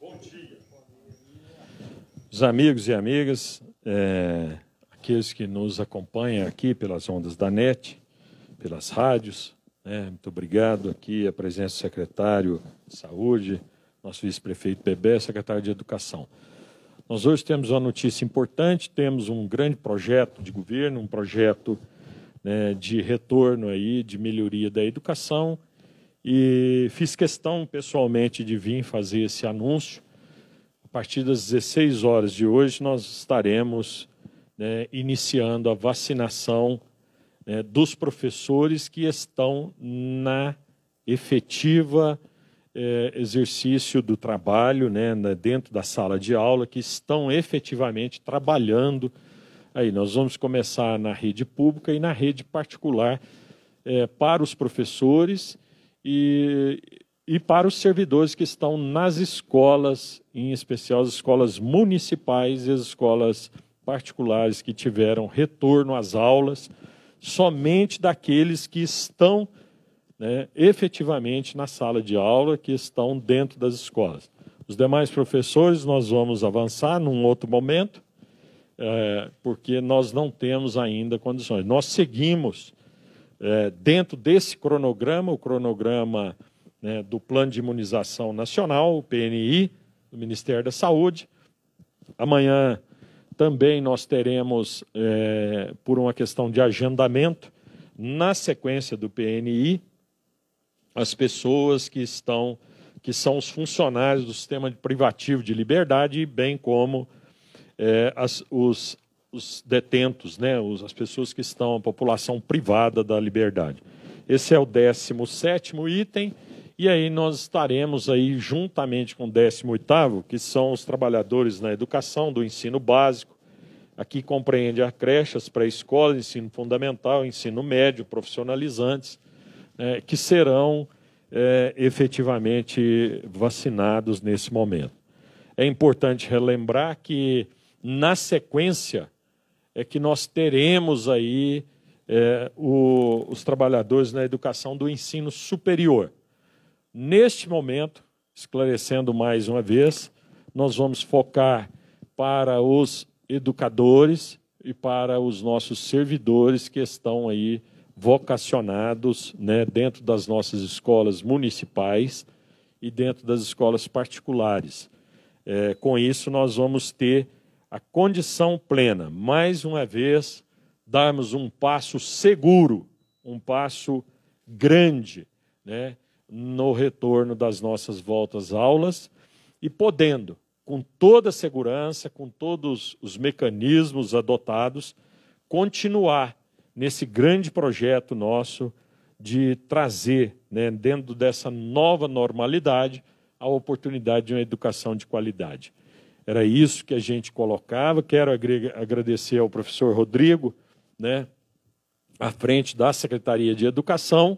Bom dia. Os amigos e amigas, é, aqueles que nos acompanham aqui pelas ondas da NET, pelas rádios, né, muito obrigado aqui a presença do secretário de Saúde, nosso vice-prefeito Bebé, secretário de Educação. Nós hoje temos uma notícia importante, temos um grande projeto de governo, um projeto né, de retorno aí, de melhoria da educação, e fiz questão pessoalmente de vir fazer esse anúncio. A partir das 16 horas de hoje, nós estaremos né, iniciando a vacinação né, dos professores que estão na efetiva eh, exercício do trabalho, né, dentro da sala de aula, que estão efetivamente trabalhando. Aí nós vamos começar na rede pública e na rede particular eh, para os professores e, e para os servidores que estão nas escolas, em especial as escolas municipais e as escolas particulares que tiveram retorno às aulas, somente daqueles que estão né, efetivamente na sala de aula, que estão dentro das escolas. Os demais professores nós vamos avançar num outro momento, é, porque nós não temos ainda condições. Nós seguimos é, dentro desse cronograma, o cronograma né, do Plano de Imunização Nacional, o PNI, do Ministério da Saúde. Amanhã também nós teremos, é, por uma questão de agendamento, na sequência do PNI, as pessoas que estão que são os funcionários do sistema privativo de liberdade, bem como é, as, os os detentos, né, os, as pessoas que estão, a população privada da liberdade. Esse é o 17 item, e aí nós estaremos aí juntamente com o 18, que são os trabalhadores na educação, do ensino básico. Aqui compreende a creche, as pré-escolas, ensino fundamental, ensino médio, profissionalizantes, né, que serão é, efetivamente vacinados nesse momento. É importante relembrar que, na sequência, é que nós teremos aí é, o, os trabalhadores na educação do ensino superior. Neste momento, esclarecendo mais uma vez, nós vamos focar para os educadores e para os nossos servidores que estão aí vocacionados né, dentro das nossas escolas municipais e dentro das escolas particulares. É, com isso, nós vamos ter a condição plena, mais uma vez, darmos um passo seguro, um passo grande né, no retorno das nossas voltas aulas e podendo, com toda a segurança, com todos os mecanismos adotados, continuar nesse grande projeto nosso de trazer, né, dentro dessa nova normalidade, a oportunidade de uma educação de qualidade. Era isso que a gente colocava. Quero agradecer ao professor Rodrigo, né, à frente da Secretaria de Educação,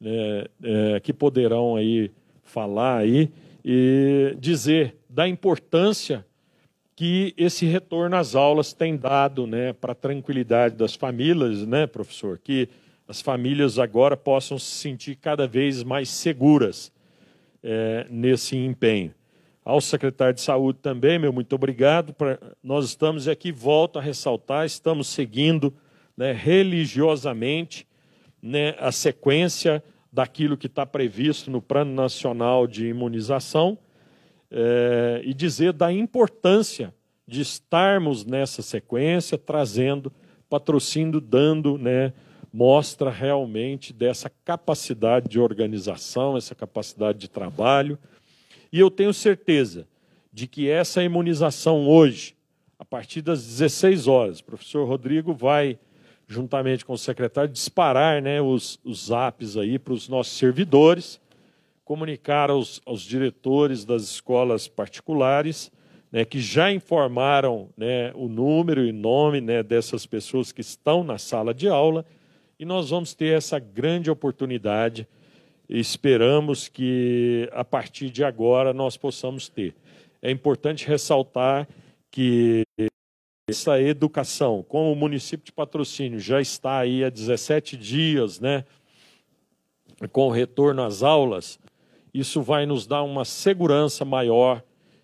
né, é, que poderão aí falar aí e dizer da importância que esse retorno às aulas tem dado né, para a tranquilidade das famílias, né, professor? Que as famílias agora possam se sentir cada vez mais seguras é, nesse empenho. Ao secretário de Saúde também, meu muito obrigado. Pra, nós estamos, aqui volto a ressaltar, estamos seguindo né, religiosamente né, a sequência daquilo que está previsto no Plano Nacional de Imunização é, e dizer da importância de estarmos nessa sequência, trazendo patrocínio, dando né, mostra realmente dessa capacidade de organização, essa capacidade de trabalho. E eu tenho certeza de que essa imunização hoje, a partir das 16 horas, o professor Rodrigo vai, juntamente com o secretário, disparar né, os, os apps aí para os nossos servidores, comunicar aos, aos diretores das escolas particulares, né, que já informaram né, o número e nome né, dessas pessoas que estão na sala de aula, e nós vamos ter essa grande oportunidade esperamos que a partir de agora nós possamos ter. É importante ressaltar que essa educação, como o município de patrocínio já está aí há 17 dias, né, com o retorno às aulas, isso vai nos dar uma segurança maior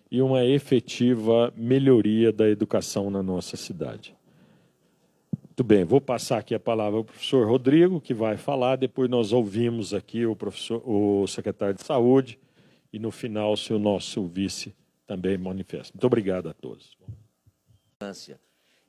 e uma efetiva melhoria da educação na nossa cidade. Muito bem, vou passar aqui a palavra ao professor Rodrigo, que vai falar, depois nós ouvimos aqui o, professor, o secretário de Saúde e no final se o nosso vice também manifesta. Muito obrigado a todos.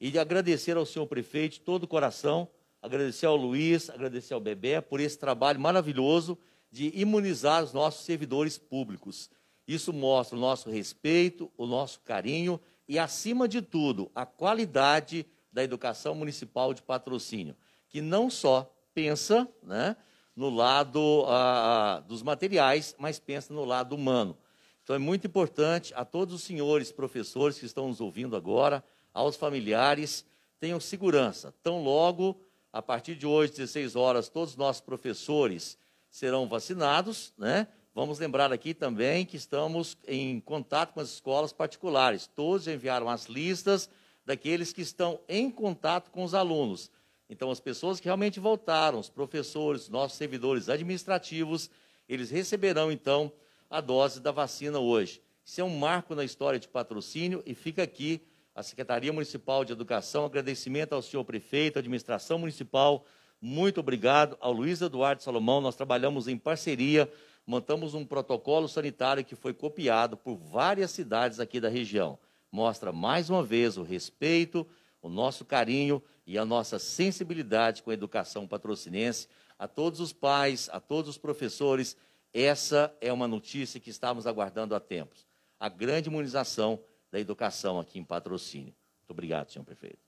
E de agradecer ao senhor prefeito de todo o coração, agradecer ao Luiz, agradecer ao Bebé por esse trabalho maravilhoso de imunizar os nossos servidores públicos. Isso mostra o nosso respeito, o nosso carinho e, acima de tudo, a qualidade da Educação Municipal de Patrocínio, que não só pensa né, no lado ah, ah, dos materiais, mas pensa no lado humano. Então, é muito importante a todos os senhores professores que estão nos ouvindo agora, aos familiares, tenham segurança. Tão logo, a partir de hoje, 16 horas, todos os nossos professores serão vacinados, né? Vamos lembrar aqui também que estamos em contato com as escolas particulares. Todos enviaram as listas daqueles que estão em contato com os alunos. Então, as pessoas que realmente voltaram, os professores, nossos servidores administrativos, eles receberão, então, a dose da vacina hoje. Isso é um marco na história de patrocínio e fica aqui a Secretaria Municipal de Educação. Agradecimento ao senhor prefeito, à administração municipal. Muito obrigado ao Luiz Eduardo Salomão. Nós trabalhamos em parceria, montamos um protocolo sanitário que foi copiado por várias cidades aqui da região mostra mais uma vez o respeito, o nosso carinho e a nossa sensibilidade com a educação patrocinense. A todos os pais, a todos os professores, essa é uma notícia que estávamos aguardando há tempos. A grande imunização da educação aqui em patrocínio. Muito obrigado, senhor prefeito.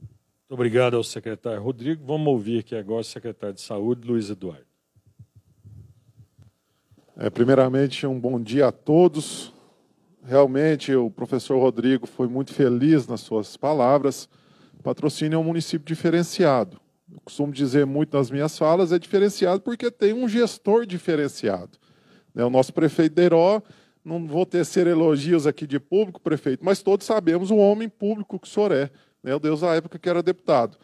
Muito obrigado ao secretário Rodrigo. Vamos ouvir aqui agora o secretário de Saúde, Luiz Eduardo. É, primeiramente, um bom dia a todos. Realmente, o professor Rodrigo foi muito feliz nas suas palavras. Patrocínio é um município diferenciado. Eu costumo dizer muito nas minhas falas, é diferenciado porque tem um gestor diferenciado. Né, o nosso prefeito Deiró, não vou tecer elogios aqui de público, prefeito, mas todos sabemos o homem público que o senhor é. Né, o Deus da época que era deputado.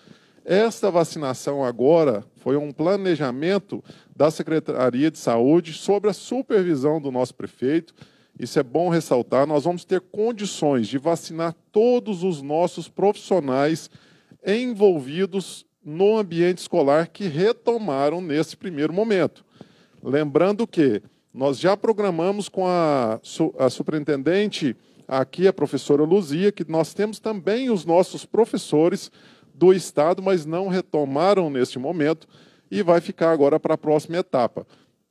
Esta vacinação agora foi um planejamento da Secretaria de Saúde sobre a supervisão do nosso prefeito, isso é bom ressaltar, nós vamos ter condições de vacinar todos os nossos profissionais envolvidos no ambiente escolar que retomaram nesse primeiro momento. Lembrando que nós já programamos com a, a superintendente, aqui a professora Luzia, que nós temos também os nossos professores do Estado, mas não retomaram neste momento e vai ficar agora para a próxima etapa.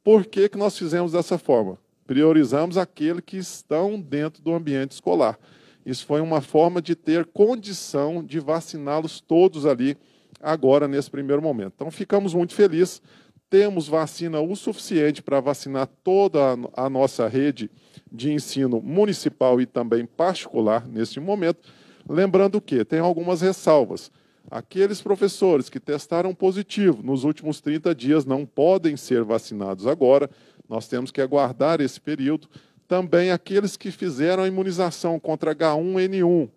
Por que, que nós fizemos dessa forma? Priorizamos aquele que estão dentro do ambiente escolar. Isso foi uma forma de ter condição de vaciná-los todos ali, agora, nesse primeiro momento. Então, ficamos muito felizes. Temos vacina o suficiente para vacinar toda a nossa rede de ensino municipal e também particular neste momento. Lembrando que tem algumas ressalvas. Aqueles professores que testaram positivo nos últimos 30 dias não podem ser vacinados agora. Nós temos que aguardar esse período. Também aqueles que fizeram a imunização contra H1N1,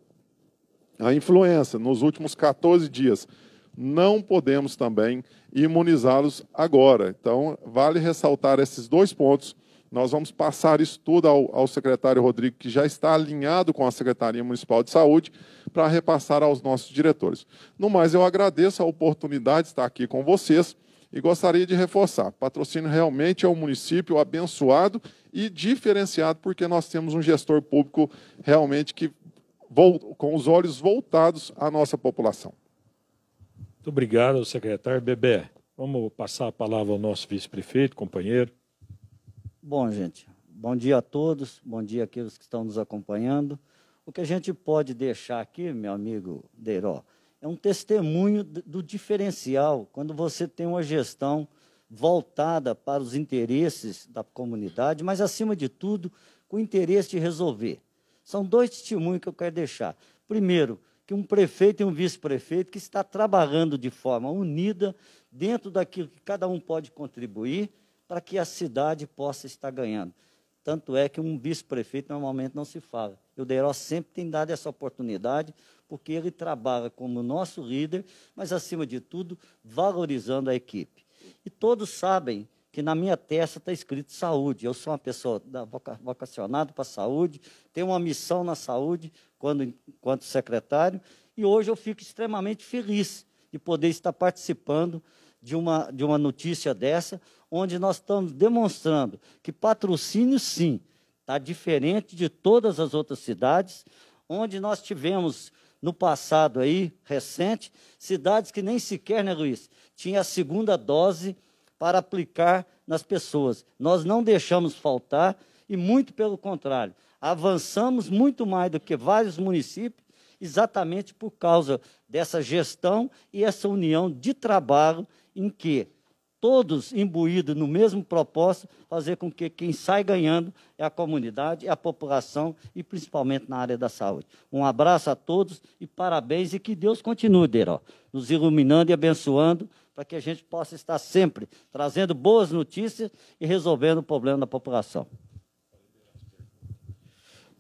a influenza, nos últimos 14 dias. Não podemos também imunizá-los agora. Então, vale ressaltar esses dois pontos. Nós vamos passar isso tudo ao, ao, secretário Rodrigo, que já está alinhado com a Secretaria Municipal de Saúde, para repassar aos nossos diretores. No mais, eu agradeço a oportunidade de estar aqui com vocês. E gostaria de reforçar: patrocínio realmente é um município abençoado e diferenciado, porque nós temos um gestor público realmente que com os olhos voltados à nossa população. Muito obrigado, secretário Bebé. Vamos passar a palavra ao nosso vice-prefeito, companheiro. Bom, gente, bom dia a todos, bom dia àqueles que estão nos acompanhando. O que a gente pode deixar aqui, meu amigo Deiró, é um testemunho do diferencial. Quando você tem uma gestão voltada para os interesses da comunidade, mas, acima de tudo, com o interesse de resolver. São dois testemunhos que eu quero deixar. Primeiro, que um prefeito e um vice-prefeito que está trabalhando de forma unida dentro daquilo que cada um pode contribuir para que a cidade possa estar ganhando. Tanto é que um vice-prefeito normalmente não se fala. E o Deiró sempre tem dado essa oportunidade, porque ele trabalha como nosso líder, mas, acima de tudo, valorizando a equipe. E todos sabem que na minha testa está escrito saúde. Eu sou uma pessoa vocacionada para saúde, tenho uma missão na saúde quando, enquanto secretário, e hoje eu fico extremamente feliz de poder estar participando de uma, de uma notícia dessa, onde nós estamos demonstrando que patrocínio, sim, está diferente de todas as outras cidades, onde nós tivemos no passado aí, recente, cidades que nem sequer, né, Luiz, tinha a segunda dose para aplicar nas pessoas. Nós não deixamos faltar e muito pelo contrário, avançamos muito mais do que vários municípios, exatamente por causa dessa gestão e essa união de trabalho em que todos imbuídos no mesmo propósito, fazer com que quem sai ganhando é a comunidade, é a população e principalmente na área da saúde. Um abraço a todos e parabéns e que Deus continue, Deiró, nos iluminando e abençoando para que a gente possa estar sempre trazendo boas notícias e resolvendo o problema da população.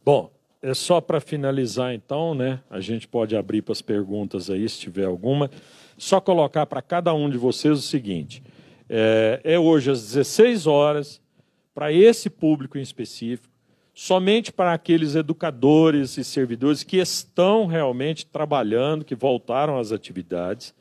Bom, é só para finalizar então, né? A gente pode abrir para as perguntas aí, se tiver alguma. Só colocar para cada um de vocês o seguinte: é, é hoje às 16 horas, para esse público em específico, somente para aqueles educadores e servidores que estão realmente trabalhando, que voltaram às atividades,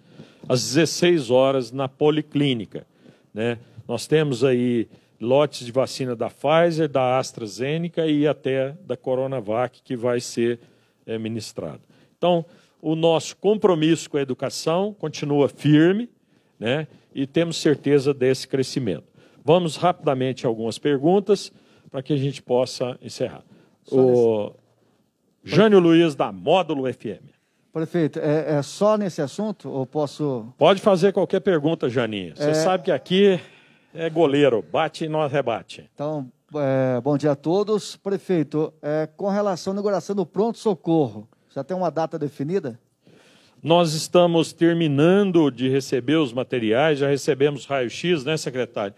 às 16 horas na policlínica. Né? Nós temos aí lotes de vacina da Pfizer, da AstraZeneca e até da Coronavac que vai ser é, ministrado. Então, o nosso compromisso com a educação continua firme né? e temos certeza desse crescimento. Vamos rapidamente a algumas perguntas para que a gente possa encerrar. Só o nesse... Jânio Luiz, da Módulo FM. Prefeito, é, é, só nesse assunto ou posso. Pode fazer qualquer pergunta, Janinho. Você é... sabe que aqui é goleiro, bate e não rebate. Então, é, bom dia a todos. Prefeito, é, com relação à inauguração do pronto-socorro, já tem uma data definida? Nós estamos terminando de receber os materiais, já recebemos raio-x, né, secretário?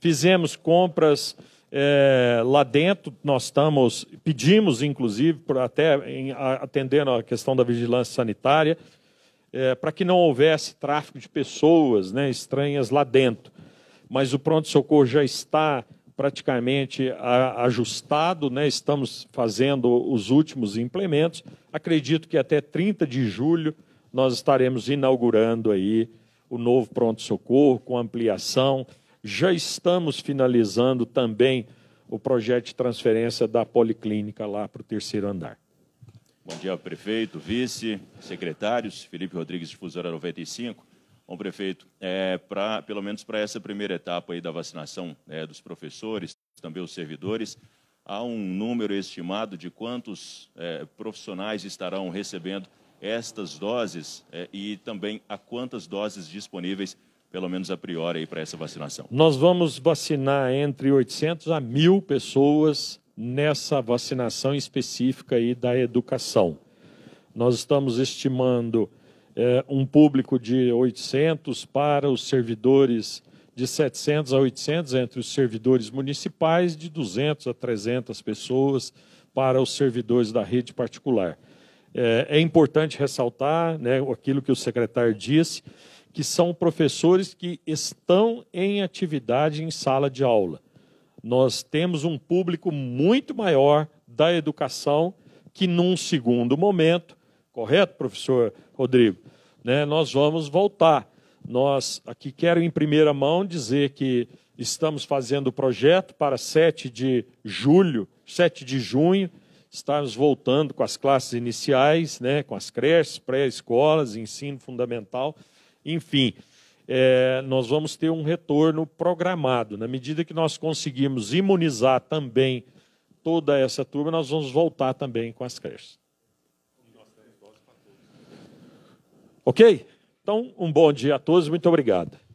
Fizemos compras é, lá dentro, nós estamos, pedimos, inclusive, por até em, atendendo a questão da vigilância sanitária, é, eh, para que não houvesse tráfico de pessoas né, estranhas lá dentro. Mas o pronto-socorro já está praticamente a, ajustado, né, estamos fazendo os últimos implementos. Acredito que até 30 de julho nós estaremos inaugurando aí o novo pronto-socorro com ampliação. Já estamos finalizando também o projeto de transferência da Policlínica lá para o terceiro andar. Bom dia, prefeito, vice, secretários, Felipe Rodrigues, difusora 95. Bom, prefeito, é, pra, pelo menos para essa primeira etapa aí da vacinação né, dos professores, também os servidores, há um número estimado de quantos é, profissionais estarão recebendo estas doses é, e também a quantas doses disponíveis, pelo menos a priori, para essa vacinação? Nós vamos vacinar entre 800 a 1.000 pessoas nessa vacinação específica aí da educação. Nós estamos estimando é, um público de 800 para os servidores de 700 a 800 entre os servidores municipais, de 200 a 300 pessoas para os servidores da rede particular. É, é, importante ressaltar né, aquilo que o secretário disse, que são professores que estão em atividade em sala de aula. Nós temos um público muito maior da educação que, num segundo momento, correto, professor Rodrigo? Né, nós vamos voltar. Nós aqui quero, em primeira mão, dizer que estamos fazendo o projeto para 7 de julho, 7 de junho, Estamos voltando com as classes iniciais, né, com as creches, pré-escolas, ensino fundamental, enfim. É, nós vamos ter um retorno programado. Na medida que nós conseguirmos imunizar também toda essa turma, nós vamos voltar também com as creches. Ok? Então, um bom dia a todos, muito obrigado.